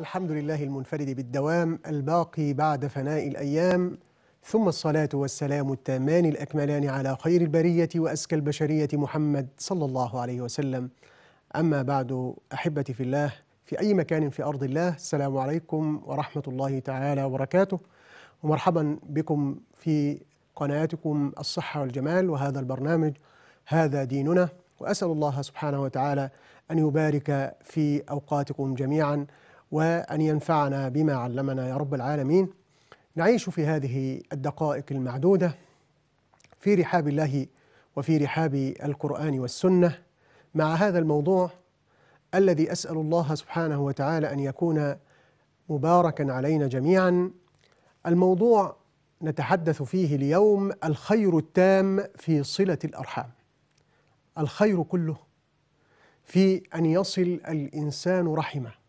الحمد لله المنفرد بالدوام الباقي بعد فناء الأيام ثم الصلاة والسلام التامان الأكملان على خير البرية وأزكى البشرية محمد صلى الله عليه وسلم أما بعد أحبتي في الله في أي مكان في أرض الله السلام عليكم ورحمة الله تعالى وبركاته ومرحبا بكم في قناتكم الصحة والجمال وهذا البرنامج هذا ديننا وأسأل الله سبحانه وتعالى أن يبارك في أوقاتكم جميعا وأن ينفعنا بما علمنا يا رب العالمين نعيش في هذه الدقائق المعدودة في رحاب الله وفي رحاب القرآن والسنة مع هذا الموضوع الذي أسأل الله سبحانه وتعالى أن يكون مباركا علينا جميعا الموضوع نتحدث فيه اليوم الخير التام في صلة الأرحام الخير كله في أن يصل الإنسان رحمه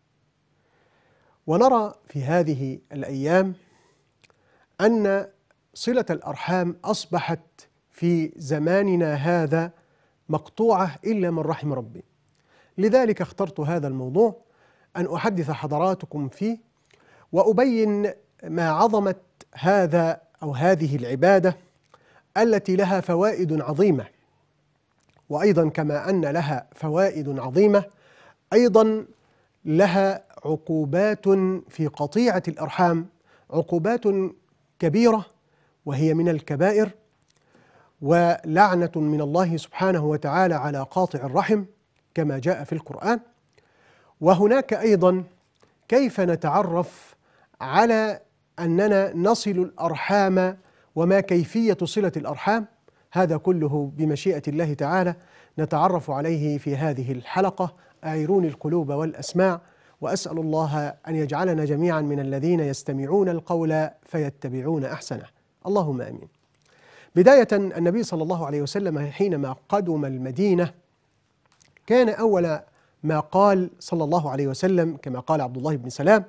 ونرى في هذه الايام ان صله الارحام اصبحت في زماننا هذا مقطوعه الا من رحم ربي لذلك اخترت هذا الموضوع ان احدث حضراتكم فيه وابين ما عظمه هذا او هذه العباده التي لها فوائد عظيمه وايضا كما ان لها فوائد عظيمه ايضا لها عقوبات في قطيعة الأرحام عقوبات كبيرة وهي من الكبائر ولعنة من الله سبحانه وتعالى على قاطع الرحم كما جاء في القرآن وهناك أيضا كيف نتعرف على أننا نصل الأرحام وما كيفية صلة الأرحام هذا كله بمشيئة الله تعالى نتعرف عليه في هذه الحلقة آيرون القلوب والأسماع وأسأل الله أن يجعلنا جميعا من الذين يستمعون القول فيتبعون أحسنه اللهم آمين بداية النبي صلى الله عليه وسلم حينما قدم المدينة كان أول ما قال صلى الله عليه وسلم كما قال عبد الله بن سلام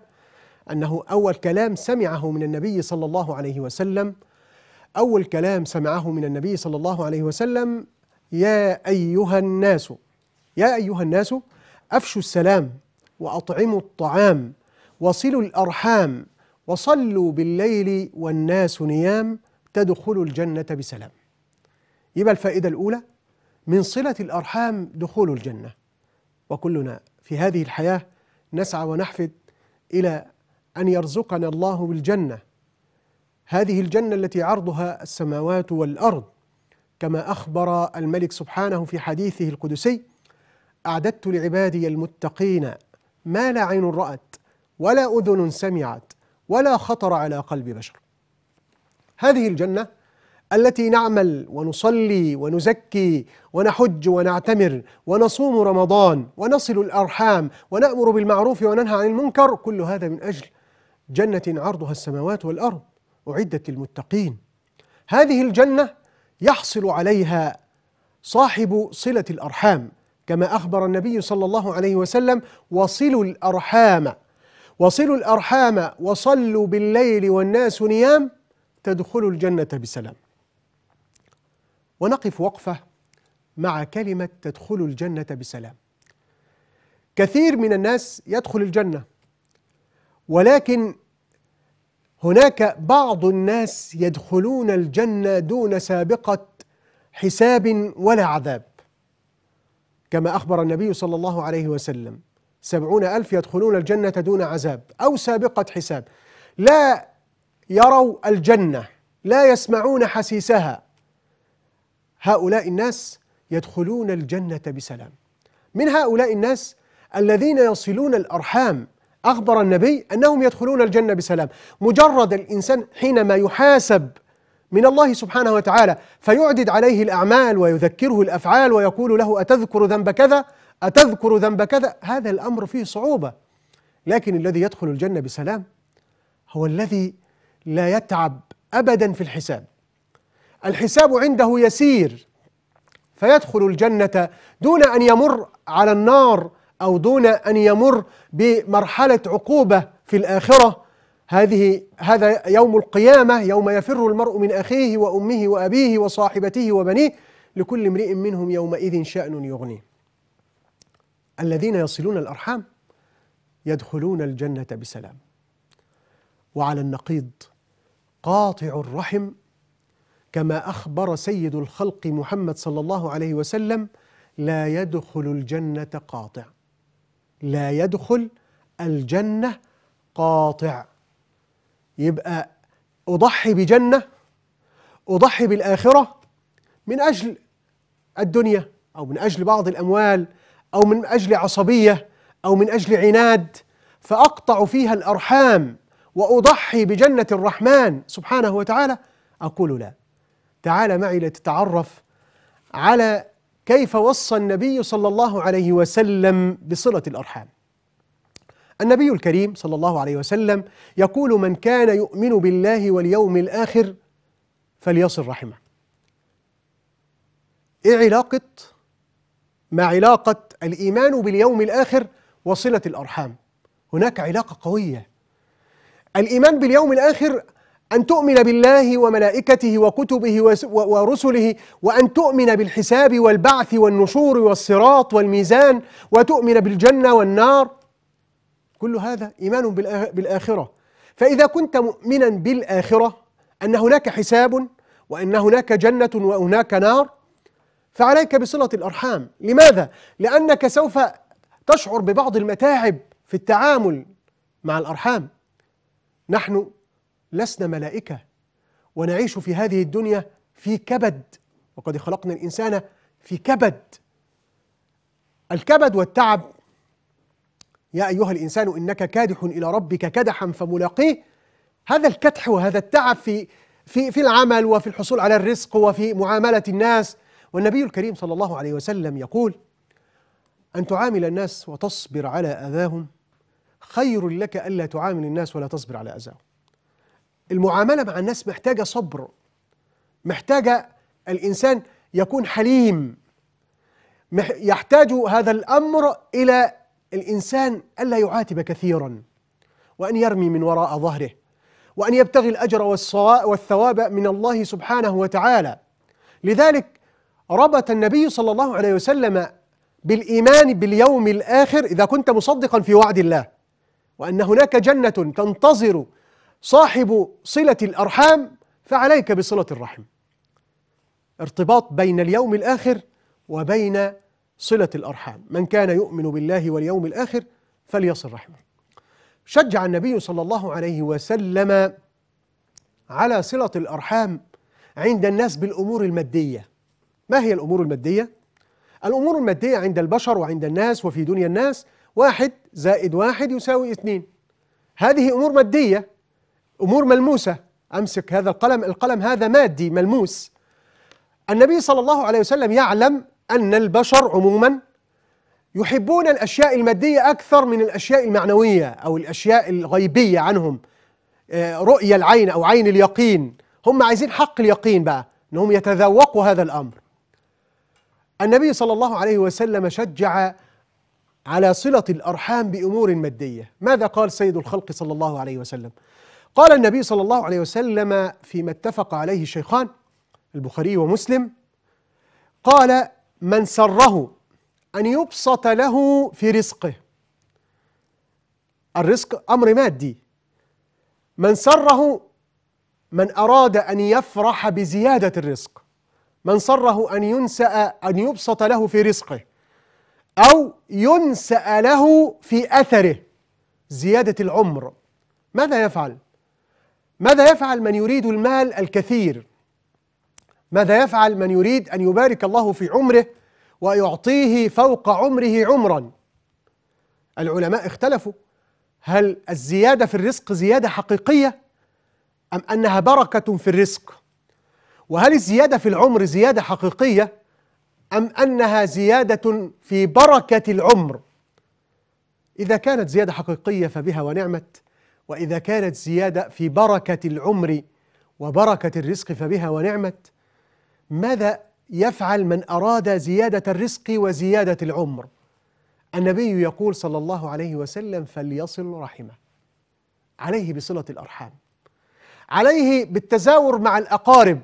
أنه أول كلام سمعه من النبي صلى الله عليه وسلم أول كلام سمعه من النبي صلى الله عليه وسلم يا أيها الناس يا أيها الناس أفشوا السلام وأطعموا الطعام وصلوا الأرحام وصلوا بالليل والناس نيام تدخلوا الجنة بسلام يبقى الفائدة الأولى من صلة الأرحام دخول الجنة وكلنا في هذه الحياة نسعى ونحفد إلى أن يرزقنا الله بالجنة هذه الجنة التي عرضها السماوات والأرض كما أخبر الملك سبحانه في حديثه القدسي أعددت لعبادي المتقين ما لا عين رأت ولا أذن سمعت ولا خطر على قلب بشر هذه الجنة التي نعمل ونصلي ونزكي ونحج ونعتمر ونصوم رمضان ونصل الأرحام ونأمر بالمعروف وننهى عن المنكر كل هذا من أجل جنة عرضها السماوات والأرض أعدت للمتقين هذه الجنة يحصل عليها صاحب صلة الأرحام كما أخبر النبي صلى الله عليه وسلم وصلوا الأرحام وصلوا الأرحام وصلوا بالليل والناس نيام تدخلوا الجنة بسلام ونقف وقفة مع كلمة تدخل الجنة بسلام كثير من الناس يدخل الجنة ولكن هناك بعض الناس يدخلون الجنة دون سابقة حساب ولا عذاب كما أخبر النبي صلى الله عليه وسلم سبعون ألف يدخلون الجنة دون عذاب أو سابقة حساب لا يروا الجنة لا يسمعون حسيسها هؤلاء الناس يدخلون الجنة بسلام من هؤلاء الناس الذين يصلون الأرحام أخبر النبي أنهم يدخلون الجنة بسلام مجرد الإنسان حينما يحاسب من الله سبحانه وتعالى فيعدد عليه الأعمال ويذكره الأفعال ويقول له أتذكر ذنب كذا أتذكر ذنب كذا هذا الأمر فيه صعوبة لكن الذي يدخل الجنة بسلام هو الذي لا يتعب أبدا في الحساب الحساب عنده يسير فيدخل الجنة دون أن يمر على النار أو دون أن يمر بمرحلة عقوبة في الآخرة هذه هذا يوم القيامة يوم يفر المرء من أخيه وأمه وأبيه وصاحبته وبنيه لكل امرئ منهم يومئذ شأن يغنيه الذين يصلون الأرحام يدخلون الجنة بسلام وعلى النقيض قاطع الرحم كما أخبر سيد الخلق محمد صلى الله عليه وسلم لا يدخل الجنة قاطع لا يدخل الجنة قاطع يبقى أضحي بجنة أضحي بالآخرة من أجل الدنيا أو من أجل بعض الأموال أو من أجل عصبية أو من أجل عناد فأقطع فيها الأرحام وأضحي بجنة الرحمن سبحانه وتعالى أقول لا تعال معي لتتعرف على كيف وصى النبي صلى الله عليه وسلم بصلة الأرحام النبي الكريم صلى الله عليه وسلم يقول من كان يؤمن بالله واليوم الآخر فليصل رحمه إيه علاقة ما علاقة الإيمان باليوم الآخر وصلة الأرحام هناك علاقة قوية الإيمان باليوم الآخر أن تؤمن بالله وملائكته وكتبه ورسله وأن تؤمن بالحساب والبعث والنشور والصراط والميزان وتؤمن بالجنة والنار كل هذا إيمان بالآخرة فإذا كنت مؤمنا بالآخرة أن هناك حساب وأن هناك جنة وهناك نار فعليك بصلة الأرحام لماذا؟ لأنك سوف تشعر ببعض المتاعب في التعامل مع الأرحام نحن لسنا ملائكة ونعيش في هذه الدنيا في كبد وقد خلقنا الإنسان في كبد الكبد والتعب يا أيها الإنسان إنك كادح إلى ربك كدحا فملاقيه هذا الكدح وهذا التعب في في في العمل وفي الحصول على الرزق وفي معاملة الناس والنبي الكريم صلى الله عليه وسلم يقول أن تعامل الناس وتصبر على أذاهم خير لك ألا تعامل الناس ولا تصبر على أذاهم المعاملة مع الناس محتاجة صبر محتاجة الإنسان يكون حليم يحتاج هذا الأمر إلى الإنسان ألا يعاتب كثيرا وأن يرمي من وراء ظهره وأن يبتغي الأجر والثواب من الله سبحانه وتعالى لذلك ربط النبي صلى الله عليه وسلم بالإيمان باليوم الآخر إذا كنت مصدقا في وعد الله وأن هناك جنة تنتظر صاحب صلة الأرحام فعليك بصلة الرحم ارتباط بين اليوم الآخر وبين صلة الأرحام من كان يؤمن بالله واليوم الآخر فليصل رحمه شجع النبي صلى الله عليه وسلم على صلة الأرحام عند الناس بالأمور المادية ما هي الأمور المادية؟ الأمور المادية عند البشر وعند الناس وفي دنيا الناس واحد زائد واحد يساوي اثنين هذه أمور مادية أمور ملموسة أمسك هذا القلم القلم هذا مادي ملموس النبي صلى الله عليه وسلم يعلم أن البشر عموما يحبون الأشياء المادية أكثر من الأشياء المعنوية أو الأشياء الغيبية عنهم آه، رؤية العين أو عين اليقين هم عايزين حق اليقين بقى أنهم يتذوقوا هذا الأمر النبي صلى الله عليه وسلم شجع على صلة الأرحام بأمور مادية ماذا قال سيد الخلق صلى الله عليه وسلم قال النبي صلى الله عليه وسلم فيما اتفق عليه الشيخان البخاري ومسلم قال من سره أن يبسط له في رزقه الرزق أمر مادي من سره من أراد أن يفرح بزيادة الرزق من سره أن ينسأ أن يبسط له في رزقه أو ينسأ له في أثره زيادة العمر ماذا يفعل؟ ماذا يفعل من يريد المال الكثير؟ ماذا يفعل من يريد أن يبارك الله في عمره ويعطيه فوق عمره عمرا العلماء اختلفوا هل الزيادة في الرزق زيادة حقيقية أم أنها بركة في الرزق وهل الزيادة في العمر زيادة حقيقية أم أنها زيادة في بركة العمر إذا كانت زيادة حقيقية فبها ونعمت وإذا كانت زيادة في بركة العمر وبركة الرزق فبها ونعمت ماذا يفعل من أراد زيادة الرزق وزيادة العمر النبي يقول صلى الله عليه وسلم فليصل رحمه عليه بصلة الأرحام عليه بالتزاور مع الأقارب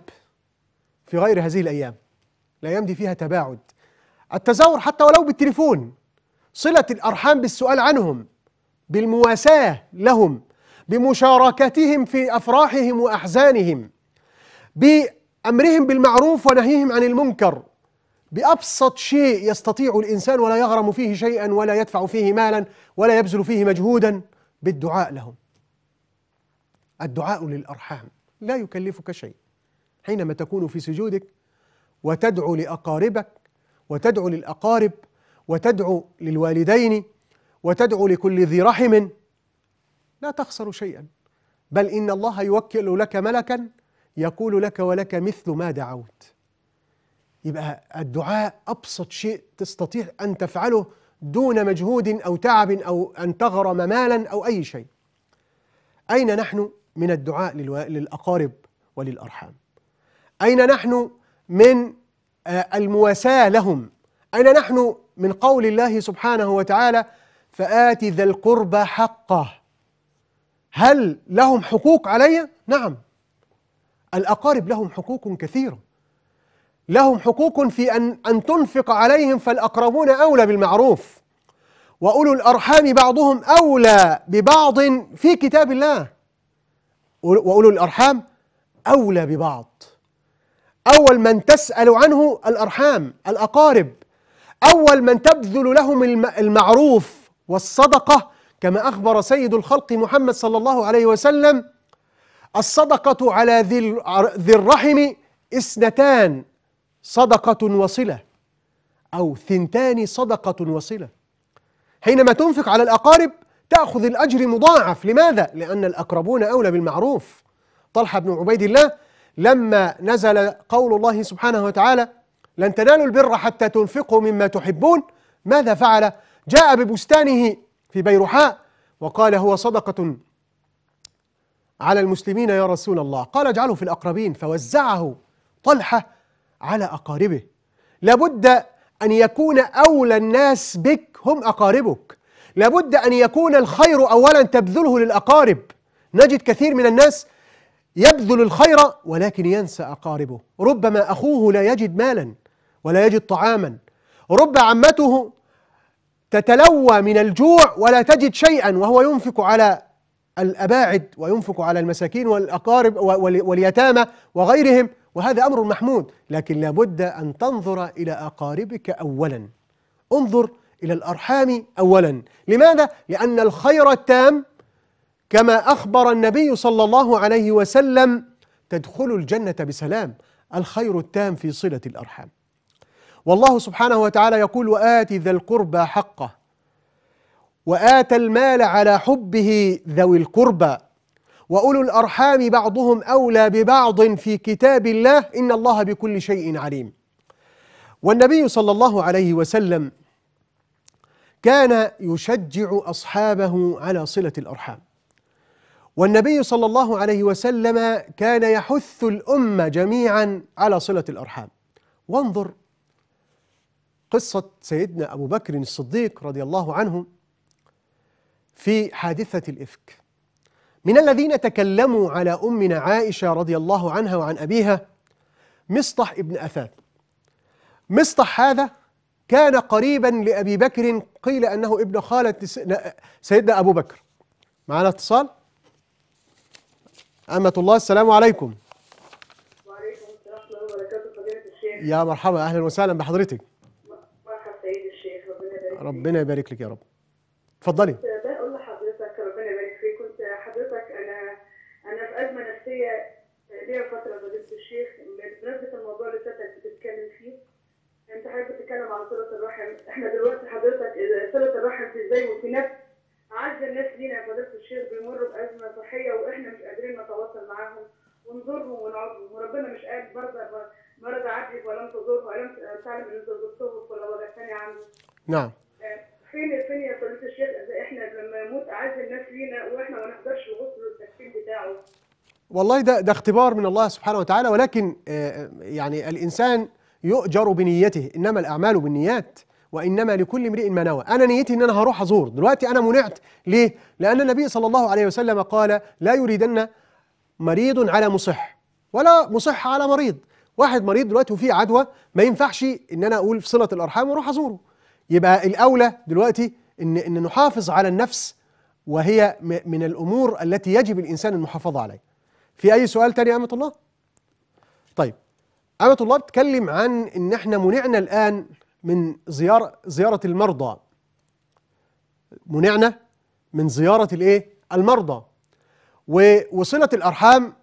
في غير هذه الأيام الأيام دي فيها تباعد التزاور حتى ولو بالتليفون صلة الأرحام بالسؤال عنهم بالمواساة لهم بمشاركتهم في أفراحهم وأحزانهم أمرهم بالمعروف ونهيهم عن المنكر بأبسط شيء يستطيع الإنسان ولا يغرم فيه شيئا ولا يدفع فيه مالا ولا يبذل فيه مجهودا بالدعاء لهم الدعاء للأرحام لا يكلفك شيء حينما تكون في سجودك وتدعو لأقاربك وتدعو للأقارب وتدعو للوالدين وتدعو لكل ذي رحم لا تخسر شيئا بل إن الله يوكل لك ملكا يقول لك ولك مثل ما دعوت يبقى الدعاء أبسط شيء تستطيع أن تفعله دون مجهود أو تعب أو أن تغرم مالا أو أي شيء أين نحن من الدعاء للأقارب وللأرحام أين نحن من آه، المواساة لهم أين نحن من قول الله سبحانه وتعالى فآت ذا القربى حقه هل لهم حقوق علي؟ نعم الأقارب لهم حقوق كثيرة لهم حقوق في أن, أن تنفق عليهم فالأقربون أولى بالمعروف وأولو الأرحام بعضهم أولى ببعض في كتاب الله وأولو الأرحام أولى ببعض أول من تسأل عنه الأرحام الأقارب أول من تبذل لهم المعروف والصدقة كما أخبر سيد الخلق محمد صلى الله عليه وسلم الصدقة على ذي الرحم اثنتان صدقة وصلة أو ثنتان صدقة وصلة حينما تنفق على الأقارب تأخذ الأجر مضاعف لماذا؟ لأن الأقربون أولى بالمعروف طلحة بن عبيد الله لما نزل قول الله سبحانه وتعالى لن تنالوا البر حتى تنفقوا مما تحبون ماذا فعل؟ جاء ببستانه في بيرحاء وقال هو صدقة على المسلمين يا رسول الله قال اجعله في الأقربين فوزعه طلحة على أقاربه لابد أن يكون أولى الناس بك هم أقاربك لابد أن يكون الخير أولا تبذله للأقارب نجد كثير من الناس يبذل الخير ولكن ينسى أقاربه ربما أخوه لا يجد مالا ولا يجد طعاما رب عمته تتلوى من الجوع ولا تجد شيئا وهو ينفق على الأباعد وينفق على المساكين والأقارب واليتامى وغيرهم وهذا أمر محمود لكن لابد أن تنظر إلى أقاربك أولا انظر إلى الأرحام أولا لماذا؟ لأن الخير التام كما أخبر النبي صلى الله عليه وسلم تدخل الجنة بسلام الخير التام في صلة الأرحام والله سبحانه وتعالى يقول وآت ذا القربى حقه وآتى المال على حبه ذوي القربى وأولو الأرحام بعضهم أولى ببعض في كتاب الله إن الله بكل شيء عليم والنبي صلى الله عليه وسلم كان يشجع أصحابه على صلة الأرحام والنبي صلى الله عليه وسلم كان يحث الأمة جميعا على صلة الأرحام وانظر قصة سيدنا أبو بكر الصديق رضي الله عنه في حادثة الإفك من الذين تكلموا على أمنا عائشة رضي الله عنها وعن أبيها مصطح ابن أثاث مصطح هذا كان قريبا لأبي بكر قيل أنه ابن خالة سيدنا أبو بكر معنا اتصال أمة الله السلام عليكم وعليكم السلام وبركاته يا مرحبا أهلا وسهلا بحضرتك مرحبا سيد الشيخ ربنا يبارك لك ربنا يبارك لك يا رب اتفضلي احنا دلوقتي حضرتك صله الرحم ازاي وفي نفس اعز الناس لينا يا فضيله الشيخ بيمروا بازمه صحيه واحنا مش قادرين نتواصل معاهم ونزورهم ونعودهم وربنا مش قادر برضه مرض عدلي ولم تزوره ولم تعلم ان انت زرته ولا وضعتني ثاني عنده. نعم. آه، فين فين يا فضيله الشيخ اذا احنا لما يموت اعز الناس لينا واحنا ما نحضرش الغسل والتكفين بتاعه. والله ده ده اختبار من الله سبحانه وتعالى ولكن آه، يعني الانسان يؤجر بنيته انما الاعمال بالنيات وانما لكل امرئ ما نوى انا نيتي ان انا هروح ازور دلوقتي انا منعت ليه لان النبي صلى الله عليه وسلم قال لا يريدن مريض على مصح ولا مصح على مريض واحد مريض دلوقتي وفيه عدوى ما ينفعش ان انا اقول في صله الارحام واروح ازوره يبقى الاولى دلوقتي ان ان نحافظ على النفس وهي من الامور التي يجب الانسان المحافظه عليها في اي سؤال تاني يا امه الله طيب امه الله بتتكلم عن ان احنا منعنا الان من زيارة زيارة المرضى منعنا من زيارة الايه المرضى وصلة الأرحام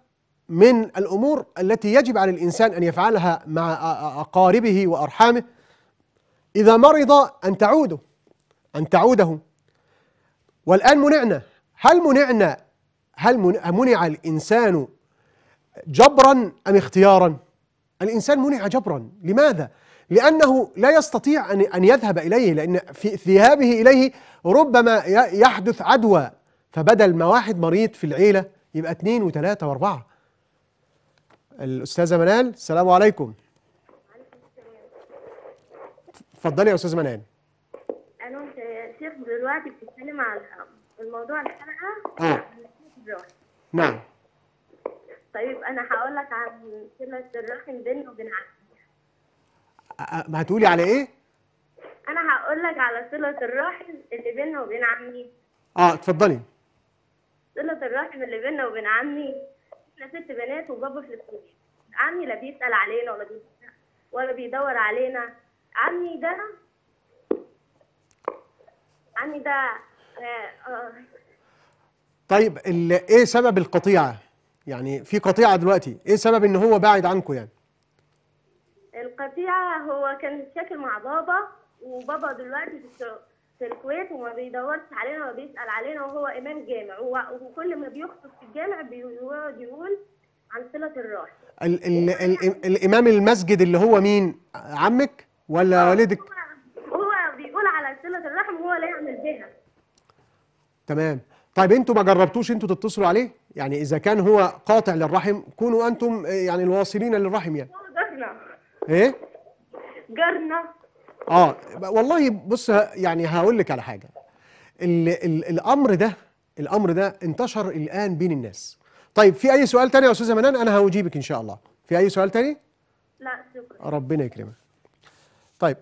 من الأمور التي يجب على الإنسان أن يفعلها مع أقاربه وأرحامه إذا مرض أن تعوده أن تعوده والآن منعنا هل منعنا هل منع الإنسان جبرا أم اختيارا الإنسان منع جبرا لماذا؟ لأنه لا يستطيع أن أن يذهب إليه لأن في ذهابه إليه ربما يحدث عدوى فبدل ما واحد مريض في العيلة يبقى اثنين وثلاثة وأربعة الأستاذة منال السلام عليكم اتفضلي يا أستاذة منال أنا شيخ دلوقتي بتتكلم على الموضوع الحلقة آه. نعم طيب أنا هقول لك عن صلة الرحم بيني وبين عقلي ما هتقولي على ايه؟ انا هقول لك على صله الرحم اللي بيننا وبين عمي اه اتفضلي صله الرحم اللي بيننا وبين عمي احنا ست بنات وبابا في الكويت عمي لا بيسال علينا ولا بيسأل ولا بيدور علينا عمي ده عمي ده آه آه طيب ايه سبب القطيعه؟ يعني في قطيعه دلوقتي، ايه سبب ان هو بعد عنكم يعني؟ القطيع هو كان شاكل مع بابا وبابا دلوقتي في الكويت وما بيدورش علينا ولا بيسأل علينا وهو إمام جامع وكل ما بيخطب في الجامع بيقعد يقول عن صلة الراحم ال ال ال الإمام المسجد اللي هو مين؟ عمك ولا آه، والدك؟ هو بيقول على صلة الرحم وهو لا يعمل بها تمام طيب انتوا ما جربتوش انتوا تتصلوا عليه؟ يعني إذا كان هو قاطع للرحم كونوا أنتم يعني الواصلين للرحم يعني ايه جارنا اه والله بص يعني هقول لك على حاجه ال ال الامر ده الامر ده انتشر الان بين الناس طيب في اي سؤال تاني يا استاذه منان انا هجيبك ان شاء الله في اي سؤال تاني لا شكرا ربنا يكرمك طيب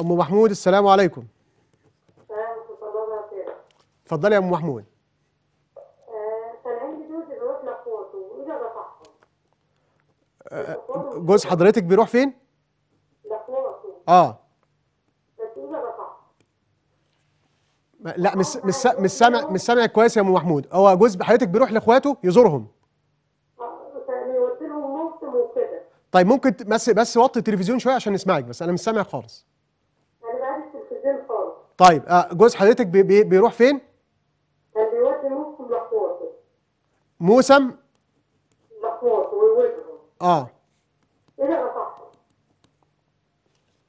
ام محمود السلام عليكم اتفضلي يا ام محمود جوز حضرتك بيروح فين؟ اه لا مش مش مش سامع مش سامع كويس يا ام محمود هو جوز حضرتك بيروح لاخواته يزورهم طيب ممكن بس بس وطي التلفزيون شويه عشان نسمعك بس انا مش سامع خالص انا بعد التلفزيون خالص طيب آه، جوز حضرتك بيروح فين؟ كان بيودي موسم لاخواته موسم اه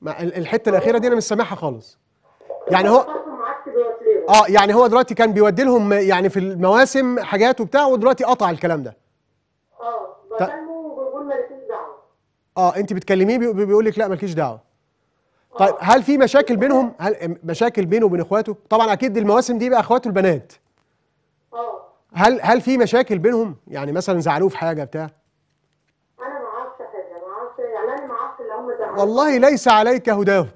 ما الحته الاخيره دي انا مش سامعها خالص يعني هو اه يعني هو دلوقتي كان بيودي لهم يعني في المواسم حاجات وبتاع ودلوقتي قطع الكلام ده اه بكلمه مالكيش دعوه اه انت بتكلميه بيقول لك لا مالكيش دعوه طيب هل في مشاكل بينهم هل مشاكل بينه وبين اخواته طبعا اكيد المواسم دي بقى اخواته البنات اه هل هل في مشاكل بينهم يعني مثلا زعلوه في حاجه بتاع والله ليس عليك هداه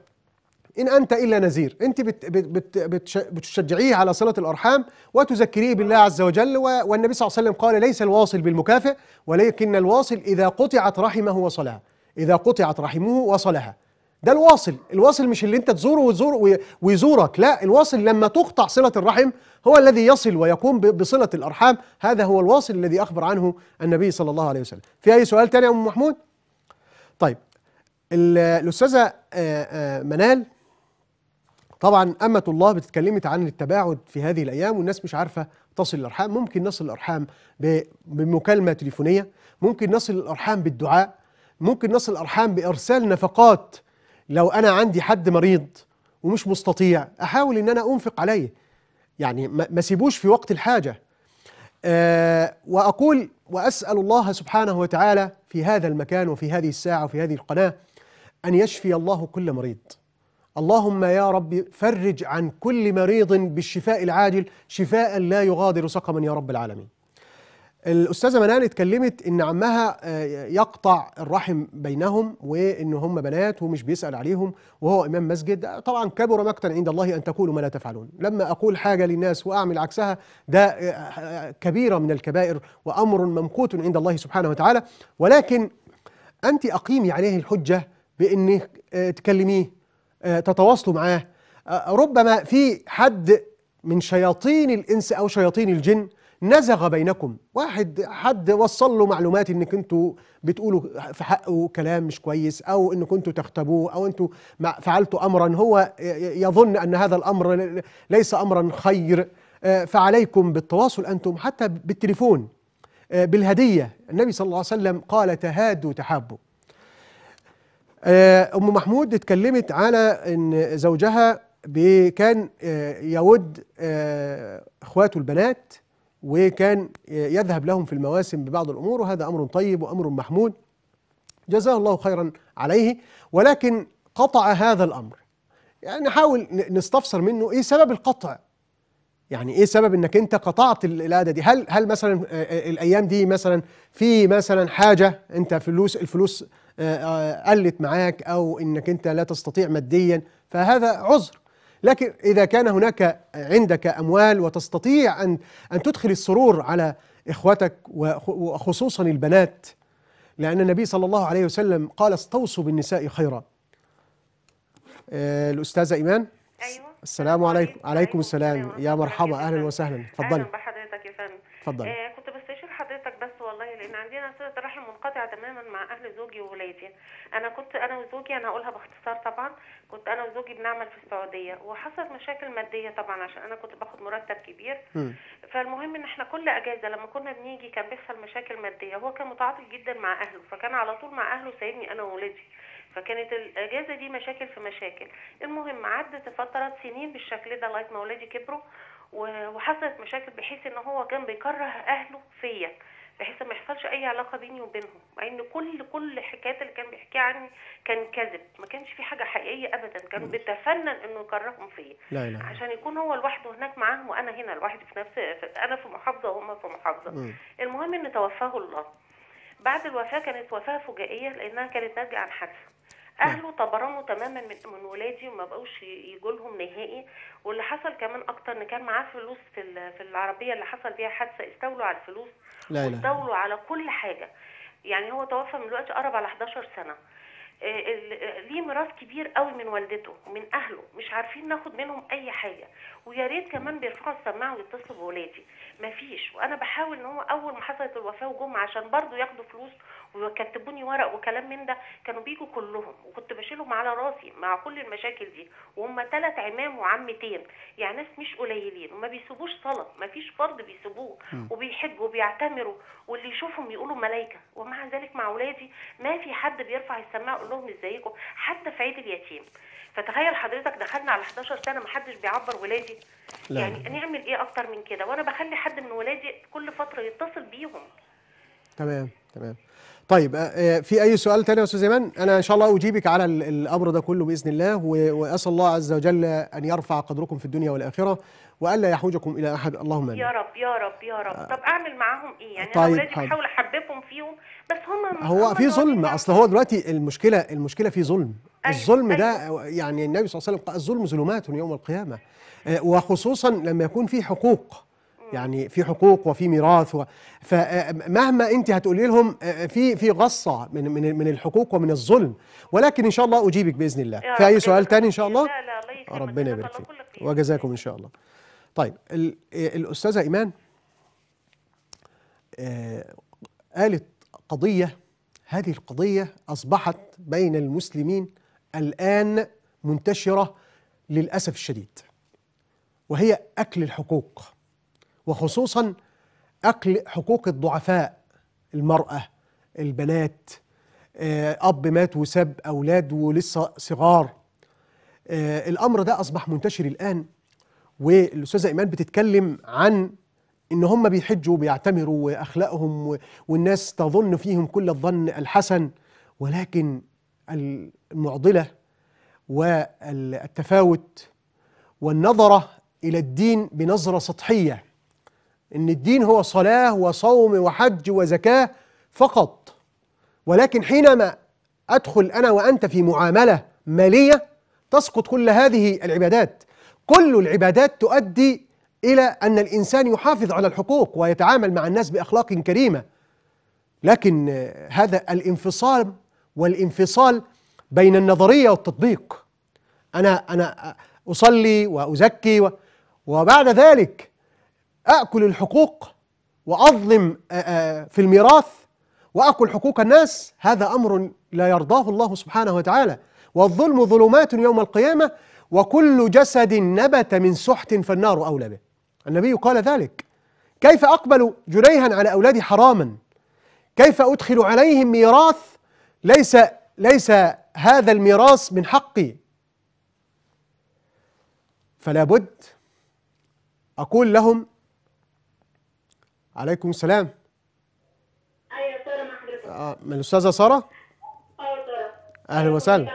إن أنت إلا نذير أنت بت بت بت بتشجعيه على صلة الأرحام وتذكريه بالله عز وجل والنبي صلى الله عليه وسلم قال ليس الواصل بالمكافئ ولكن الواصل إذا قطعت رحمه وصلها إذا قطعت رحمه وصلها ده الواصل الواصل مش اللي انت تزوره وتزور ويزورك لا الواصل لما تقطع صلة الرحم هو الذي يصل ويقوم بصلة الأرحام هذا هو الواصل الذي أخبر عنه النبي صلى الله عليه وسلم في أي سؤال تاني يا أم محمود؟ طيب الاستاذه آه، آه، منال طبعا أمة الله بتتكلمت عن التباعد في هذه الأيام والناس مش عارفة تصل الأرحام ممكن نصل الأرحام بمكالمة تليفونية ممكن نصل الأرحام بالدعاء ممكن نصل الأرحام بإرسال نفقات لو أنا عندي حد مريض ومش مستطيع أحاول إن أنا أنفق عليه يعني ما سيبوش في وقت الحاجة أه وأقول وأسأل الله سبحانه وتعالى في هذا المكان وفي هذه الساعة وفي هذه القناة أن يشفي الله كل مريض اللهم يا رب فرج عن كل مريض بالشفاء العاجل شفاء لا يغادر سقما يا رب العالمين الأستاذة منال اتكلمت إن عمها آه، يقطع الرحم بينهم وإن هم بنات ومش بيسأل عليهم وهو إمام مسجد طبعا كبر مقتا عند الله أن تقولوا ما لا تفعلون لما أقول حاجة للناس وأعمل عكسها ده آه، آه، كبيرة من الكبائر وأمر ممقوت عند الله سبحانه وتعالى ولكن أنت أقيمي عليه الحجة بانك آه، تكلميه آه، تتواصلوا معاه آه، ربما في حد من شياطين الانس او شياطين الجن نزغ بينكم واحد حد وصل له معلومات انك انتوا بتقولوا في حقه كلام مش كويس او انكم انتوا تختبوه او انتوا فعلتوا امرا هو يظن ان هذا الامر ليس امرا خير فعليكم بالتواصل انتم حتى بالتليفون بالهديه النبي صلى الله عليه وسلم قال تهادوا تحابوا آه، ام محمود اتكلمت على ان زوجها كان آه، يود آه، اخواته البنات وكان يذهب لهم في المواسم ببعض الامور وهذا امر طيب وامر محمود جزاه الله خيرا عليه ولكن قطع هذا الامر يعني نحاول نستفسر منه ايه سبب القطع يعني ايه سبب انك انت قطعت العاده دي هل هل مثلا الايام دي مثلا في مثلا حاجه انت فلوس الفلوس آه، آه، قلت معاك أو أنك أنت لا تستطيع ماديا فهذا عذر لكن إذا كان هناك عندك أموال وتستطيع أن, أن تدخل السرور على إخوتك وخصوصا البنات لأن النبي صلى الله عليه وسلم قال استوصوا بالنساء خيرا آه، الأستاذة إيمان أيوة السلام عليكم عليكم السلام يا مرحبا أهلا وسهلا اتفضلي أهلا بحضرتك يا فندم اتفضلي كنت حضرتك بس والله لان عندنا صله رحم منقطعه تماما مع اهل زوجي وولادي انا كنت انا وزوجي انا هقولها باختصار طبعا كنت انا وزوجي بنعمل في السعوديه وحصلت مشاكل ماديه طبعا عشان انا كنت باخد مرتب كبير فالمهم ان احنا كل اجازه لما كنا بنيجي كان بيحصل مشاكل ماديه هو كان متعاطف جدا مع اهله فكان على طول مع اهله سايبني انا وولادي فكانت الاجازه دي مشاكل في مشاكل المهم عدت فتره سنين بالشكل ده لغايه ما ولادي كبروا وحصلت مشاكل بحيث ان هو كان بيكره اهله فيا بحيث ما يحصلش اي علاقه بيني وبينهم مع ان كل كل حكايات اللي كان بيحكيها عني كان كذب ما كانش في حاجه حقيقيه ابدا كان بيتفنن انه يكرههم فيا لا لا. عشان يكون هو لوحده هناك معاهم وانا هنا لوحدي في نفس انا في محافظه وهم في محافظه م. المهم ان توفاه الله بعد الوفاه كانت وفاه فجائيه لانها كانت ناتجه عن حادثه نعم. اهله تبرموا تماما من من ولادي وما بقوش يجوا لهم نهائي واللي حصل كمان اكتر ان كان معاه فلوس في في العربيه اللي حصل فيها حادثه استولوا على الفلوس لا لا استولوا على كل حاجه يعني هو توفى من الوقت قرب على 11 سنه آه، ليه ميراث كبير قوي من والدته ومن اهله مش عارفين ناخد منهم اي حاجه ويا ريت كمان بيرفعوا السماعه ويتصلوا بولادي ما فيش وانا بحاول ان هو اول ما حصلت الوفاه وجم عشان برضه ياخدوا فلوس ويكتبوني ورق وكلام من ده كانوا بيجوا كلهم وكنت بشيلهم على راسي مع كل المشاكل دي وهم ثلاث عمام وعمتين يعني ناس مش قليلين وما بيسيبوش صلاه ما فيش فرض بيسيبوه وبيحجوا وبيعتمروا واللي يشوفهم يقولوا ملائكه ومع ذلك مع اولادي ما في حد بيرفع السماعه يقول لهم ازيكم حتى في عيد اليتيم فتخيل حضرتك دخلنا على 11 سنه ما حدش بيعبر ولادي لا. يعني نعمل ايه اكتر من كده وانا بخلي حد من ولادي كل فتره يتصل بيهم تمام تمام طيب آه، آه، في اي سؤال تاني يا استاذ ايمان انا ان شاء الله اجيبك على الامر ده كله باذن الله واسال الله عز وجل ان يرفع قدركم في الدنيا والاخره والا يحوجكم الى احد اللهم امين يا رب يا رب يا رب آه. طب اعمل معاهم ايه يعني طيب انا اولادي بحاول احببهم فيهم بس هم هو في ظلم يعني. اصل هو دلوقتي المشكله المشكله في ظلم أيوة، الظلم ده أيوة. يعني النبي صلى الله عليه وسلم قال الظلم ظلمات يوم القيامة آه، وخصوصا لما يكون في حقوق يعني في حقوق وفي ميراث و... فمهما آه، انت هتقولي لهم آه، في في غصه من من من الحقوق ومن الظلم ولكن ان شاء الله اجيبك باذن الله في اي سؤال ثاني ان شاء الله لا لا ربنا يبارك فيك وجزاكم ان شاء الله طيب الاستاذه ايمان قالت قضيه هذه القضيه اصبحت بين المسلمين الآن منتشرة للأسف الشديد وهي أكل الحقوق وخصوصا أكل حقوق الضعفاء المرأة البنات آه، أب مات وساب أولاد ولسه صغار آه، الأمر ده أصبح منتشر الآن والأستاذة إيمان بتتكلم عن إن هم بيحجوا وبيعتمروا وأخلاقهم والناس تظن فيهم كل الظن الحسن ولكن المعضلة والتفاوت والنظرة إلى الدين بنظرة سطحية إن الدين هو صلاة وصوم وحج وزكاة فقط ولكن حينما أدخل أنا وأنت في معاملة مالية تسقط كل هذه العبادات كل العبادات تؤدي إلى أن الإنسان يحافظ على الحقوق ويتعامل مع الناس بأخلاق كريمة لكن هذا الانفصام والانفصال بين النظريه والتطبيق انا انا اصلي وازكي وبعد ذلك اكل الحقوق واظلم في الميراث واكل حقوق الناس هذا امر لا يرضاه الله سبحانه وتعالى والظلم ظلمات يوم القيامه وكل جسد نبت من سحت فالنار اولى به النبي قال ذلك كيف اقبل جنيها على اولادي حراما كيف ادخل عليهم ميراث ليس ليس هذا الميراث من حقي فلا بد أقول لهم عليكم السلام أيوة سارة مع حضرتك آه من الأستاذة سارة؟ أه سارة أهلا وسهلا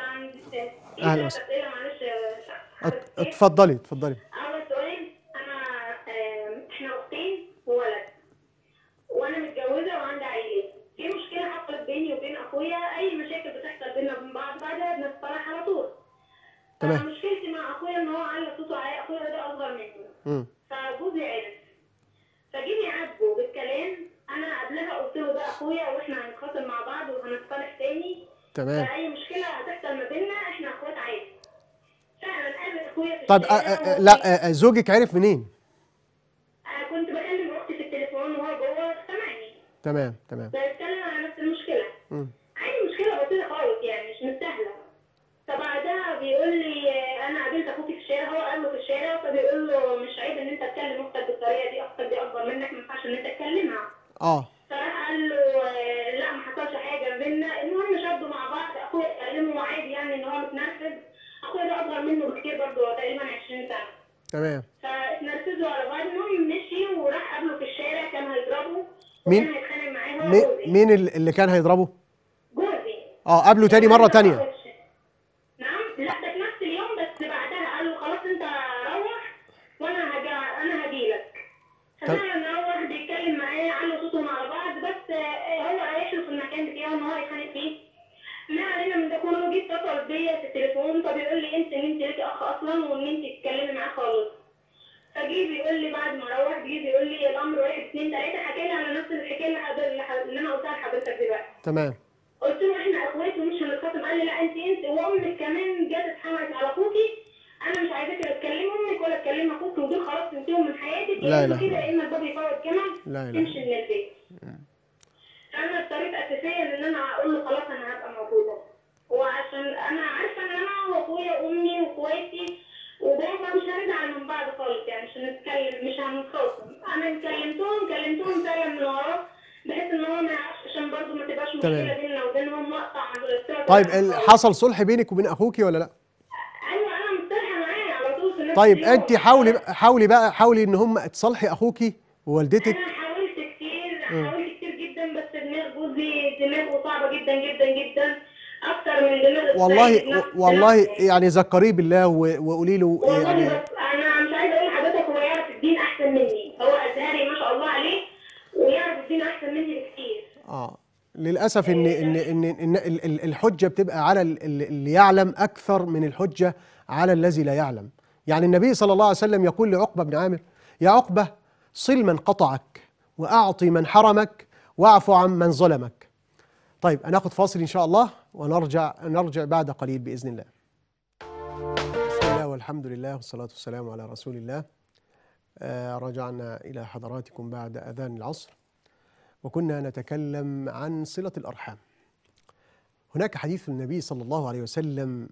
أهلا وسهلا إيه، اتفضلي اتفضلي تمام مشكلتي مع اخويا ان هو علق صوته عليا اخويا ده اصغر مني فجوزي عرف فجيني عاتبه بالكلام انا قبلها قلت له ده اخويا واحنا هنتخاصم مع بعض وهنتصالح تاني تمام فاي مشكله هتحصل ما بيننا احنا اخوات عادي فعلا قابل اخويا في طب آه، آه، آه، لا زوجك عرف منين؟ أنا كنت بكلم اختي في التليفون وهو جوه سامعني تمام تمام بيتكلم على نفس المشكله امم اه فراح قال له آه، لا ما حصلش حاجه بينا المهم شدوا مع بعض اخويا اتكلموا عادي يعني ان هو متنرفز اخويا ده اصغر منه بكتير برضه هو تقريبا 20 سنه تمام فاتنرفزوا على بعض المهم مشي وراح قابله في الشارع كان هيضربه مين مين اللي كان هيضربه؟ جوزي اه قابله تاني مره تانية الكلمه اللي انا قلتها لحضرتك دلوقتي تمام قلت له احنا اخواتي ومش هنتخاطب قال لي لا انت انت وامك كمان جت اتحملت على اخوكي انا مش عايزاك لا تكلم امك ولا تكلم اخوك ودول خلاص انتهوا من حياتك لا لا كده يا اما الباب يفوت لا تمشي من البيت فانا اضطريت اساسيا ان انا اقول له خلاص انا هبقى موجوده وعشان انا عارفه ان انا واخويا وامي واخواتي وبابا مش هنزعل من بعض خالص يعني مش هنتكلم مش هنتخاصم انا كلمتهم كلمتهم فعلا من وراه بحيث ان هو ما يعرفش عشان برضه ما تبقاش مشكله بيننا وبينهم واقطع عن طيب حصل صلح بينك وبين اخوكي ولا لا؟ ايوه انا متصالحه معايا على طول في نفس طيب انت حاولي حاولي بقى حاولي ان هم تصالحي اخوكي ووالدتك انا حاولت كتير آه. حاولت كتير جدا بس دماغ جوزي دماغه صعبه جدا جدا جدا اكتر من دماغ والله والله يعني ذكريه بالله وقولي له يعني اه للاسف ان ان ان, إن الحجه بتبقى على اللي يعلم اكثر من الحجه على الذي لا يعلم يعني النبي صلى الله عليه وسلم يقول لعقبه بن عامر يا عقبه صل من قطعك واعطي من حرمك واعف عن من ظلمك طيب هناخد فاصل ان شاء الله ونرجع نرجع بعد قليل باذن الله بسم الله والحمد لله والصلاه والسلام على رسول الله آه، رجعنا الى حضراتكم بعد اذان العصر وكنا نتكلم عن صلة الأرحام هناك حديث النبي صلى الله عليه وسلم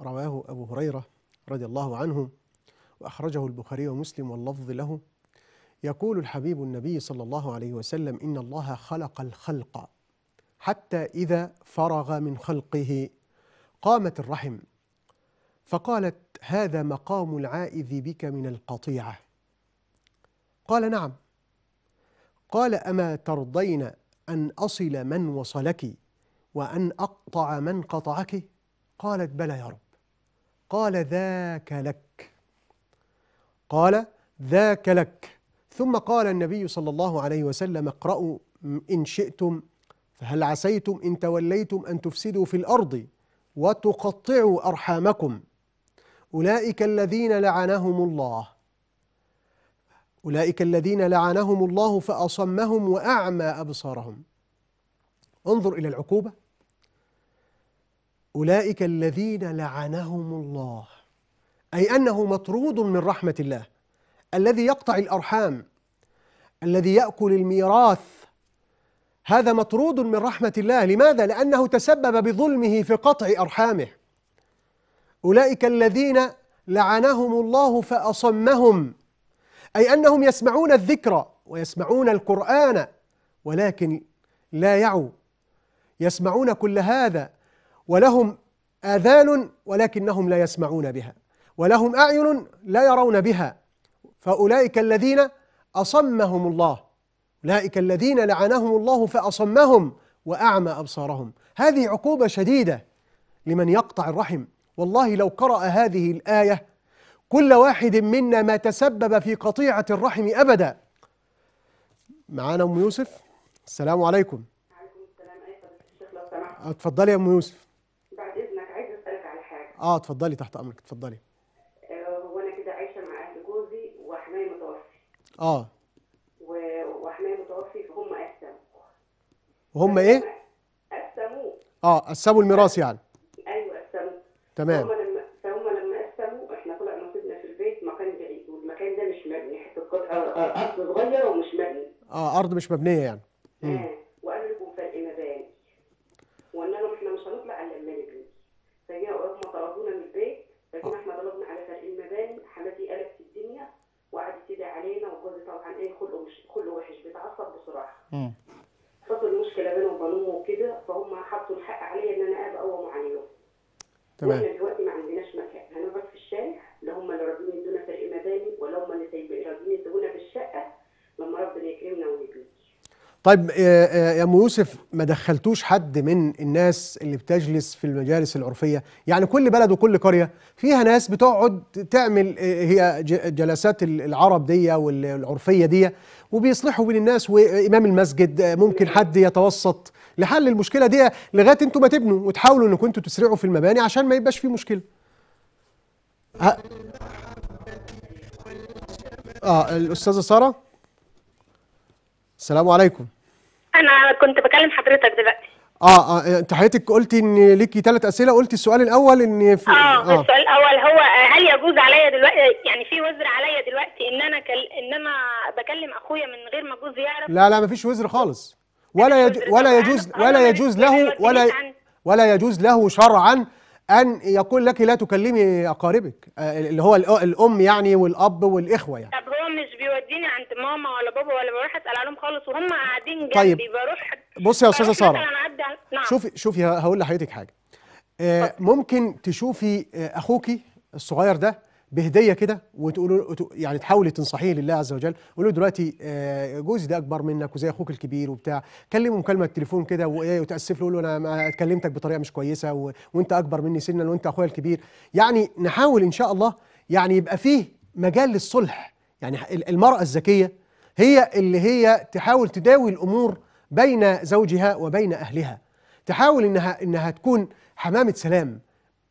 رواه أبو هريرة رضي الله عنه وأخرجه البخاري ومسلم واللفظ له يقول الحبيب النبي صلى الله عليه وسلم إن الله خلق الخلق حتى إذا فرغ من خلقه قامت الرحم فقالت هذا مقام العائذ بك من القطيعة قال نعم قال أما ترضين أن أصل من وصلك وأن أقطع من قطعك قالت بلى يا رب قال ذاك لك قال ذاك لك ثم قال النبي صلى الله عليه وسلم اقرأوا إن شئتم فهل عسيتم إن توليتم أن تفسدوا في الأرض وتقطعوا أرحامكم أولئك الذين لعنهم الله أولئك الذين لعنهم الله فأصمهم وأعمى أبصارهم انظر إلى العقوبة أولئك الذين لعنهم الله أي أنه مطرود من رحمة الله الذي يقطع الأرحام الذي يأكل الميراث هذا مطرود من رحمة الله لماذا؟ لأنه تسبب بظلمه في قطع أرحامه أولئك الذين لعنهم الله فأصمهم أي أنهم يسمعون الذكر ويسمعون القرآن ولكن لا يعوا يسمعون كل هذا ولهم آذان ولكنهم لا يسمعون بها ولهم أعين لا يرون بها فأولئك الذين أصمهم الله أولئك الذين لعنهم الله فأصمهم وأعمى أبصارهم هذه عقوبة شديدة لمن يقطع الرحم والله لو قرأ هذه الآية كل واحد منا ما تسبب في قطيعة الرحم أبدا معانا أم يوسف السلام عليكم اتفضلي يا أم يوسف بعد إذنك عايز أسألك على حاجة آه اتفضلي تحت أمرك اتفضلي هو آه، أنا كده عايشة مع أهل جوزي وحماي متوفي آه وحماي متوفي فهم قسموا وهم إيه؟ قسموه آه قسموا الميراث يعني أيوه قسموه تمام ارض آه، آه، آه، صغيره ومش مبنيه اه ارض مش مبنيه يعني امم طيب آه، آه، يا ام يوسف ما دخلتوش حد من الناس اللي بتجلس في المجالس العرفيه يعني كل بلد وكل قريه فيها ناس بتقعد تعمل آه، هي جلسات العرب دي والعرفيه دي وبيصلحوا بين الناس وامام المسجد ممكن حد يتوسط لحل المشكله دي لغايه انتوا ما تبنوا وتحاولوا انكم انتوا تسرعوا في المباني عشان ما يبقاش في مشكله اه الاستاذه ساره السلام عليكم انا كنت بكلم حضرتك دلوقتي اه اه انت حضرتك قلتي ان ليكي ثلاث اسئله قلتي السؤال الاول ان في آه, اه السؤال الاول هو هل يجوز عليا دلوقتي يعني في وزر عليا دلوقتي ان انا كل ان انا بكلم اخويا من غير ما جوزي يعرف لا لا ما فيش وزر خالص إيه ولا يج... ولا يجوز ولا يجوز له ولا ولا يجوز له شرعا ان يقول لك لا تكلمي اقاربك آه، اللي هو الام يعني والاب والاخوه يعني طب مش بيوديني عند ماما ولا بابا ولا بروح اسال عليهم خالص وهم قاعدين جنبي طيب. بروح بصي يا استاذه ساره نعم. شوفي شوفي هقول لحضرتك حاجه آه ممكن تشوفي آه اخوكي الصغير ده بهديه كده وتقولوا يعني تحاولي تنصحيه لله عز وجل قولي دلوقتي آه، جوزي ده اكبر منك وزي اخوك الكبير وبتاع كلمه مكالمه تليفون كده وتاسف له انا كلمتك بطريقه مش كويسه وانت اكبر مني سنا وانت اخويا الكبير يعني نحاول ان شاء الله يعني يبقى فيه مجال للصلح يعني المرأة الذكية هي اللي هي تحاول تداوي الأمور بين زوجها وبين أهلها تحاول إنها إنها تكون حمامة سلام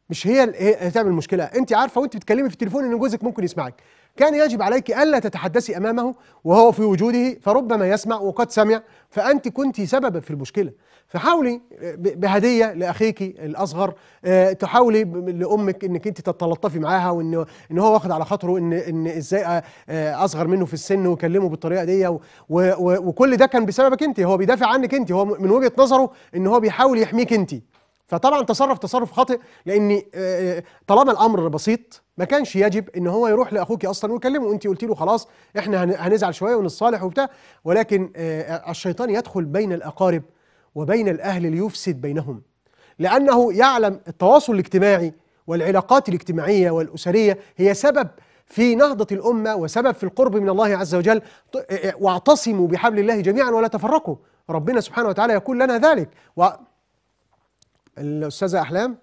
مش هي اللي هتعمل مشكلة أنت عارفة وأنت بتتكلمي في التليفون إن جوزك ممكن يسمعك كان يجب عليك ألا تتحدثي أمامه وهو في وجوده فربما يسمع وقد سمع فأنت كنت سببا في المشكلة فحاولي بهدية لأخيك الأصغر آه، تحاولي لأمك أنك أنت تتلطفي معاها وأن إن هو واخد على خاطره أن أن إزاي آه، آه، أصغر منه في السن وكلمه بالطريقة دي وكل ده كان بسببك أنت هو بيدافع عنك أنت هو من وجهة نظره أن هو بيحاول يحميك أنت فطبعا تصرف تصرف خاطئ لان آه، آه، طالما الامر بسيط ما كانش يجب ان هو يروح لاخوك اصلا ويكلمه وانت قلت له خلاص احنا هنزعل شويه ونصالح وبتاع ولكن آه، الشيطان يدخل بين الاقارب وبين الاهل ليفسد بينهم لانه يعلم التواصل الاجتماعي والعلاقات الاجتماعيه والاسريه هي سبب في نهضة الأمة وسبب في القرب من الله عز وجل واعتصموا بحبل الله جميعا ولا تفرقوا ربنا سبحانه وتعالى يقول لنا ذلك و الاستاذه احلام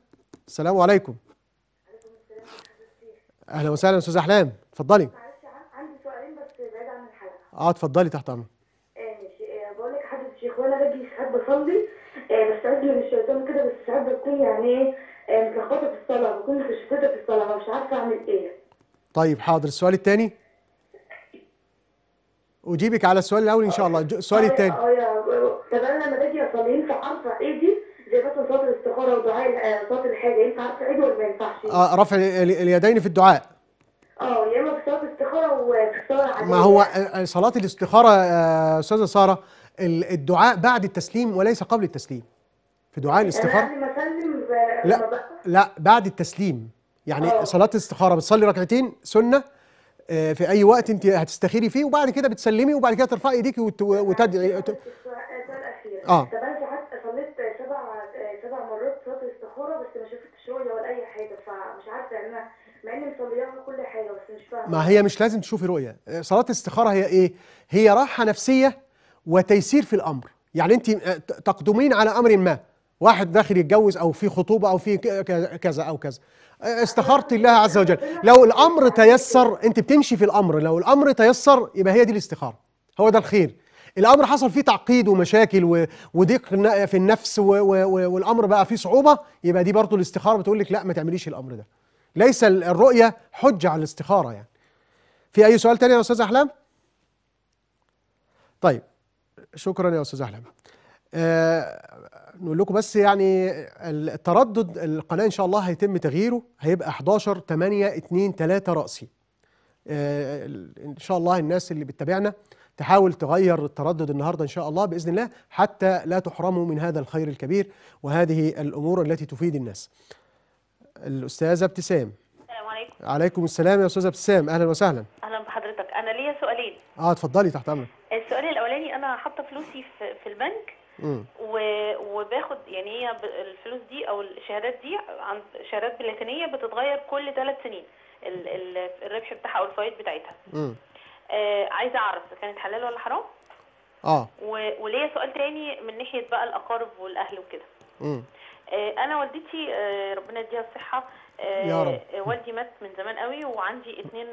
السلام عليكم اهلا وسهلا استاذه احلام اتفضلي عندي سؤالين بس بعيد عن الحلقه اه اتفضلي تحت امرك آه، آه، بقول لك حاجه شيخ وانا باجي ساعات بصلي آه، بستعد للشيطان كده بس ساعات بكون يعني ايه متلخبطه في الصلاه بكون متشتته في الصلاه مش عارفه اعمل ايه طيب حاضر السؤال الثاني اجيبك على السؤال الاول ان شاء الله السؤال الثاني اه طب انا لما باجي اصلي ينفع ارفع ايدي مثلا صلاه الاستخاره ودعاء آه، صلاه الحاجه ينفع تعيد ولا ما ينفعش؟ اه رفع اليدين في الدعاء اه يا اما في صلاه الاستخاره وفي ما هو آه، آه، صلاه الاستخاره استاذه ساره الدعاء بعد التسليم وليس قبل التسليم في دعاء يعني الاستخاره قبل ما اسلم لا لا بعد التسليم يعني أوه. صلاه الاستخاره بتصلي ركعتين سنه في اي وقت انت هتستخيري فيه وبعد كده بتسلمي وبعد كده ترفعي ايديكي وتدعي اه اني كل حاجه بس مش فاهمه ما هي مش لازم تشوفي رؤيه آه، صلاه الاستخاره هي ايه هي راحه نفسيه وتيسير في الامر يعني انت آه، تقدمين على امر ما واحد داخل يتجوز او في خطوبه او في كذا او كذا آه، استخرت الله عز وجل لو الامر تيسر انت بتمشي في الامر لو الامر تيسر يبقى هي دي الاستخاره هو ده الخير الامر حصل فيه تعقيد ومشاكل وضيق في النفس والامر بقى فيه صعوبه يبقى دي برضه الاستخاره بتقول لك لا ما تعمليش الامر ده ليس الرؤية حجة على الاستخارة يعني في أي سؤال تاني يا أستاذ أحلام؟ طيب شكرا يا أستاذ أحلام آه نقول لكم بس يعني التردد القناة إن شاء الله هيتم تغييره هيبقى 11 8 2 3 رأسي آه إن شاء الله الناس اللي بتتابعنا تحاول تغير التردد النهارده ان شاء الله باذن الله حتى لا تحرموا من هذا الخير الكبير وهذه الامور التي تفيد الناس. الاستاذه ابتسام السلام عليكم عليكم السلام يا استاذه ابتسام اهلا وسهلا اهلا بحضرتك انا ليا سؤالين اه اتفضلي تحت امرك السؤال الاولاني انا حاطه فلوسي في, في البنك و... وباخد يعني هي الفلوس دي او الشهادات دي عن شهادات بلاتينيه بتتغير كل ثلاث سنين ال... ال... الربح بتاعها او الفوائد بتاعتها آه عايزه اعرف كانت حلال ولا حرام اه و... وليا سؤال تاني من ناحيه بقى الاقارب والاهل وكده آه، انا والدتي آه، ربنا يديها الصحه آه، يا رب والدي مات من زمان قوي وعندي اثنين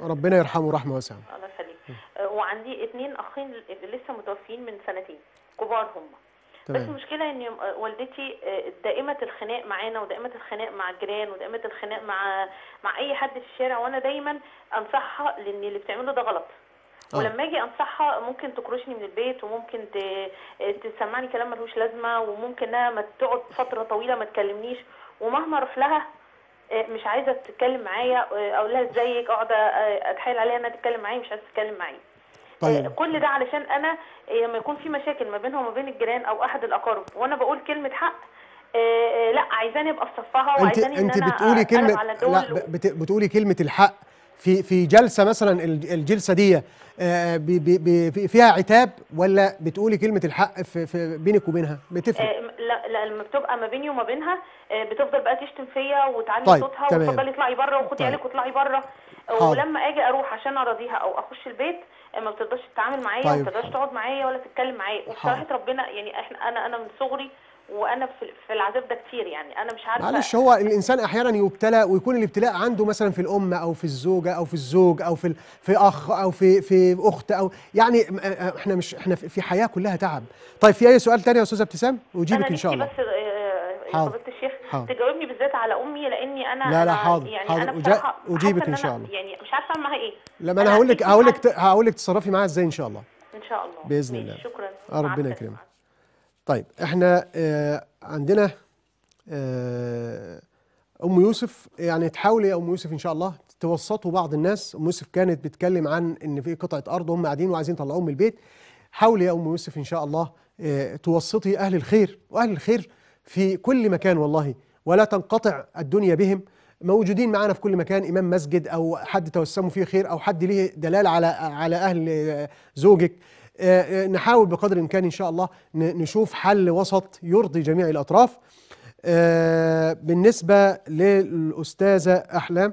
ربنا يرحمه رحمه واسعه الله يخليك وعندي اثنين اخين لسه متوفيين من سنتين كبار هم بس المشكله ان والدتي دائمه الخناق معانا ودائمه الخناق مع الجيران ودائمه الخناق مع مع اي حد في الشارع وانا دايما انصحها لان اللي بتعمله ده غلط اه. ولما اجي انصحها ممكن تكرشني من البيت وممكن تسمعني كلام ملوش لازمه وممكن انها ما تقعد فتره طويله ما تكلمنيش ومهما اروح لها آه، مش عايزه تتكلم معايا آه، اقول لها ازيك اقعد اتحايل عليها انها تتكلم معايا مش عايزه تتكلم معايا طيب. كل ده علشان انا لما يكون في مشاكل ما بينها وما بين الجيران او احد الاقارب وانا بقول كلمه حق لا عايزاني ابقى في صفها وعايزاني انت, انت إن أنا بتقولي كلمه لا بتقولي كلمه الحق في في جلسه مثلا الجلسه دي آه، فيها عتاب ولا بتقولي كلمه الحق في, بينك وبينها بتفرق آه، لا لا لما بتبقى ما بيني وما بينها آه، بتفضل بقى تشتم فيا وتعلي طيب صوتها تمام. وتفضلي اطلعي بره وخدي طيب. عليك واطلعي بره ولما اجي اروح عشان اراضيها او اخش البيت ما بتقدرش تتعامل معايا طيب. ما بتقدرش تقعد معايا ولا تتكلم معايا وبصراحه ربنا يعني احنا انا انا من صغري وانا في العذاب ده كتير يعني انا مش عارفه معلش هو الانسان احيانا يبتلى ويكون الابتلاء عنده مثلا في الام او في الزوجه او في الزوج او في في اخ او في في اخت او يعني احنا مش احنا في حياه كلها تعب طيب في اي سؤال تاني يا استاذه ابتسام وجيبك ان شاء الله بس آه، آه، حاضر الشيخ تجاوبني بالذات على امي لاني انا لا لا حاضر يعني حاضر انا بصراحه اجيبك ان شاء الله يعني مش عارفه معاها ايه لما انا هقول لك هقول لك هقول لك تتصرفي معاها ازاي ان شاء الله ان شاء الله باذن الله شكرا ربنا يكرمك طيب احنا آه عندنا آه ام يوسف يعني تحاولي يا ام يوسف ان شاء الله توسطوا بعض الناس ام يوسف كانت بتتكلم عن ان في قطعه ارض وهم قاعدين وعايزين يطلعوهم من البيت حاولي يا ام يوسف ان شاء الله آه توسطي اهل الخير واهل الخير في كل مكان والله ولا تنقطع الدنيا بهم موجودين معانا في كل مكان امام مسجد او حد توسموا فيه خير او حد ليه دلاله على على اهل آه، زوجك آه، آه، نحاول بقدر الامكان ان شاء الله نشوف حل وسط يرضي جميع الاطراف آه، بالنسبه للاستاذه احلام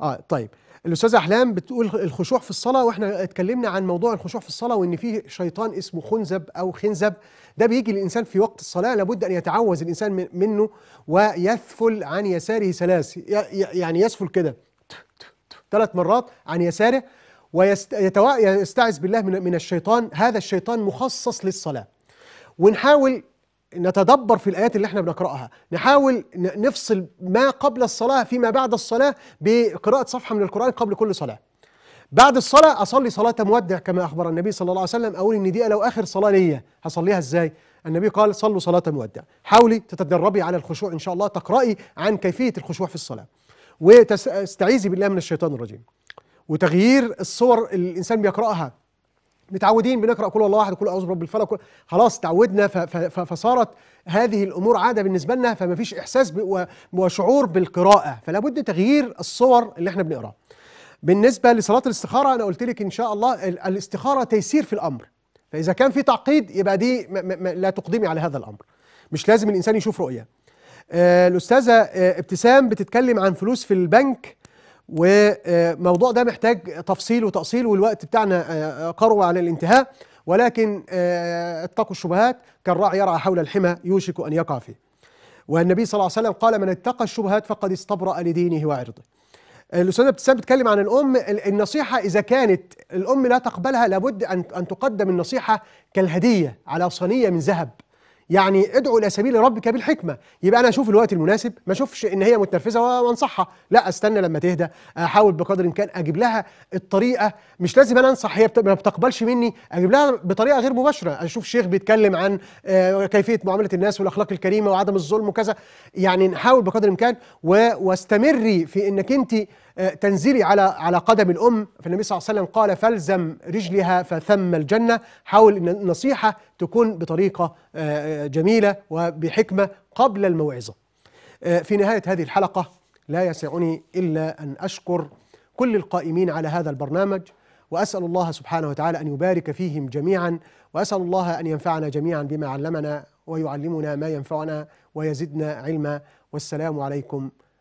اه طيب الاستاذه احلام بتقول الخشوع في الصلاه واحنا اتكلمنا عن موضوع الخشوع في الصلاه وان في شيطان اسمه خنزب او خنزب ده بيجي للانسان في وقت الصلاه لابد ان يتعوذ الانسان منه ويسفل عن يساره ثلاث يعني يسفل كده ثلاث مرات عن يساره ويستعذ بالله من الشيطان هذا الشيطان مخصص للصلاة ونحاول نتدبر في الآيات اللي احنا بنقرأها نحاول نفصل ما قبل الصلاة فيما بعد الصلاة بقراءة صفحة من القرآن قبل كل صلاة بعد الصلاة أصلي صلاة مودع كما أخبر النبي صلى الله عليه وسلم أقول إن دي لو آخر صلاة ليا هصليها إزاي؟ النبي قال صلوا صلاة مودع حاولي تتدربي على الخشوع إن شاء الله تقرأي عن كيفية الخشوع في الصلاة وتستعيذي بالله من الشيطان الرجيم وتغيير الصور اللي الانسان بيقراها متعودين بنقرا كل الله واحد كل اعوذ برب الفلق خلاص تعودنا فصارت هذه الامور عاده بالنسبه لنا فما فيش احساس وشعور بالقراءه فلا بد تغيير الصور اللي احنا بنقراها بالنسبه لصلاه الاستخاره انا قلت لك ان شاء الله الاستخاره تيسير في الامر فاذا كان في تعقيد يبقى دي ما ما لا تقدمي على هذا الامر مش لازم الانسان يشوف رؤيه آه الاستاذه آه ابتسام بتتكلم عن فلوس في البنك والموضوع ده محتاج تفصيل وتأصيل والوقت بتاعنا آه، آه، قرب على الانتهاء ولكن آه، اتقوا الشبهات كالراعي يرعى حول الحمى يوشك أن يقع فيه والنبي صلى الله عليه وسلم قال من اتقى الشبهات فقد استبرأ لدينه وعرضه الاستاذه ابتسام بتكلم عن الام النصيحه اذا كانت الام لا تقبلها لابد ان ان تقدم النصيحه كالهديه على صينيه من ذهب يعني ادعو الى سبيل ربك بالحكمه يبقى انا اشوف الوقت المناسب ما اشوفش ان هي متنرفزه وانصحها لا استنى لما تهدى احاول بقدر الامكان اجيب لها الطريقه مش لازم انا انصح هي ما بتقبلش مني اجيب لها بطريقه غير مباشره اشوف شيخ بيتكلم عن آه، كيفيه معامله الناس والاخلاق الكريمه وعدم الظلم وكذا يعني نحاول بقدر الامكان واستمري في انك انت آه، تنزلي على على قدم الام فالنبي صلى الله عليه وسلم قال فالزم رجلها فثم الجنه حاول ان النصيحه تكون بطريقه آه، آه، جميله وبحكمه قبل الموعظه. في نهايه هذه الحلقه لا يسعني الا ان اشكر كل القائمين على هذا البرنامج واسال الله سبحانه وتعالى ان يبارك فيهم جميعا واسال الله ان ينفعنا جميعا بما علمنا ويعلمنا ما ينفعنا ويزدنا علما والسلام عليكم